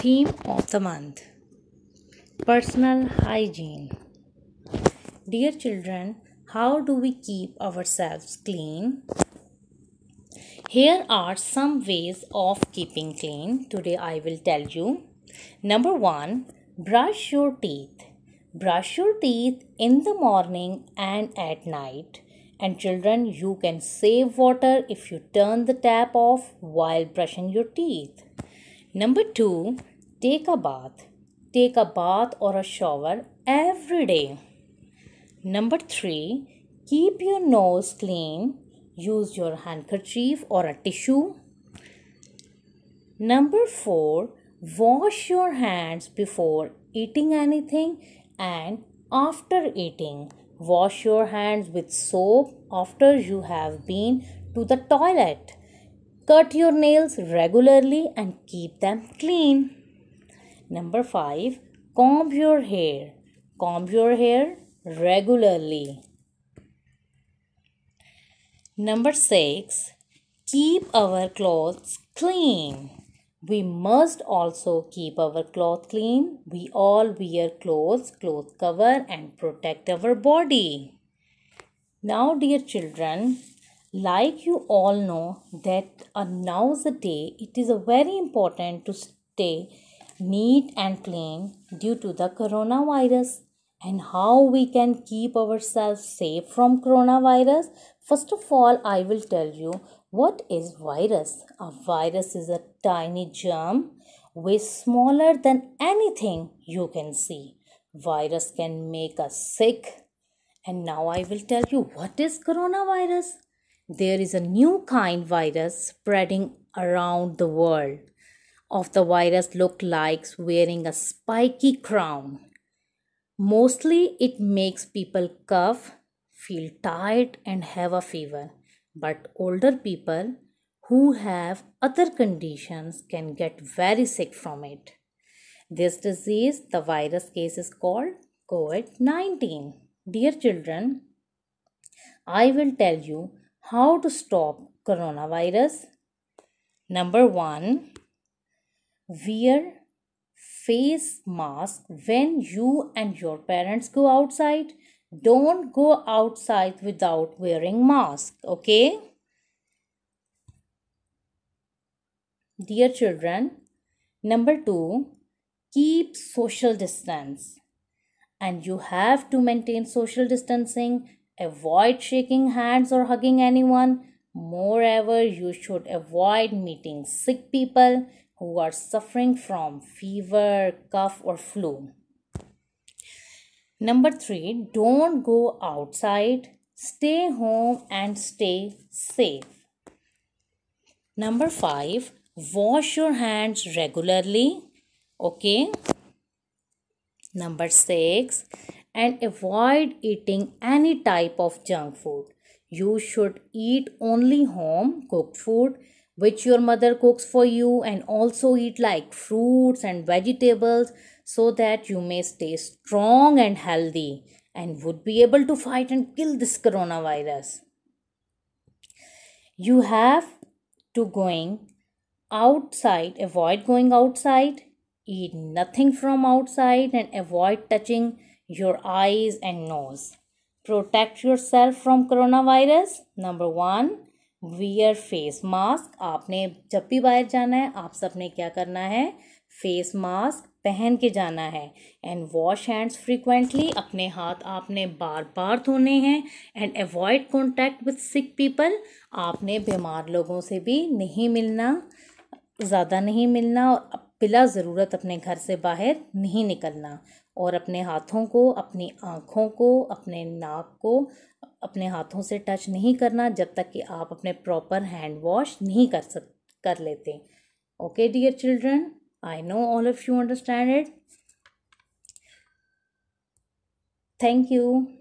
Theme of the month Personal hygiene. Dear children, how do we keep ourselves clean? Here are some ways of keeping clean. Today I will tell you. Number one, brush your teeth. Brush your teeth in the morning and at night. And children, you can save water if you turn the tap off while brushing your teeth. Number two, Take a bath. Take a bath or a shower every day. Number three, keep your nose clean. Use your handkerchief or a tissue. Number four, wash your hands before eating anything and after eating. Wash your hands with soap after you have been to the toilet. Cut your nails regularly and keep them clean. Number 5. Comb your hair. Comb your hair regularly. Number 6. Keep our clothes clean. We must also keep our cloth clean. We all wear clothes, cloth cover and protect our body. Now dear children, like you all know that uh, day. it is very important to stay neat and clean due to the coronavirus and how we can keep ourselves safe from coronavirus first of all i will tell you what is virus a virus is a tiny germ way smaller than anything you can see virus can make us sick and now i will tell you what is coronavirus there is a new kind virus spreading around the world of the virus look like wearing a spiky crown. Mostly it makes people cough, feel tired, and have a fever. But older people who have other conditions can get very sick from it. This disease, the virus case, is called COVID 19. Dear children, I will tell you how to stop coronavirus. Number one, Wear face mask when you and your parents go outside. Don't go outside without wearing mask, okay? Dear children, number 2, keep social distance. And you have to maintain social distancing. Avoid shaking hands or hugging anyone. Moreover, you should avoid meeting sick people who are suffering from fever, cough, or flu. Number three, don't go outside, stay home and stay safe. Number five, wash your hands regularly. Okay. Number six, and avoid eating any type of junk food. You should eat only home cooked food which your mother cooks for you and also eat like fruits and vegetables so that you may stay strong and healthy and would be able to fight and kill this coronavirus you have to going outside avoid going outside eat nothing from outside and avoid touching your eyes and nose protect yourself from coronavirus number 1 wear face mask आपने जब भी बाहर जाना है आप सबने क्या करना है फेस मास्क पहन के जाना है एंड वॉश हैंड्स फ्रिक्वेंटली अपने हाथ आपने बार बार धोने हैं and avoid contact with sick people आपने बीमार लोगों से भी नहीं मिलना ज़्यादा नहीं मिलना और बिला ज़रूरत अपने घर से बाहर नहीं निकलना और अपने हाथों को अपनी आँखों को अपने नाक को अपने हाथों से टच नहीं करना जब तक कि आप अपने प्रॉपर हैंड वॉश नहीं कर सक कर लेते okay dear children I know all of you understand it thank you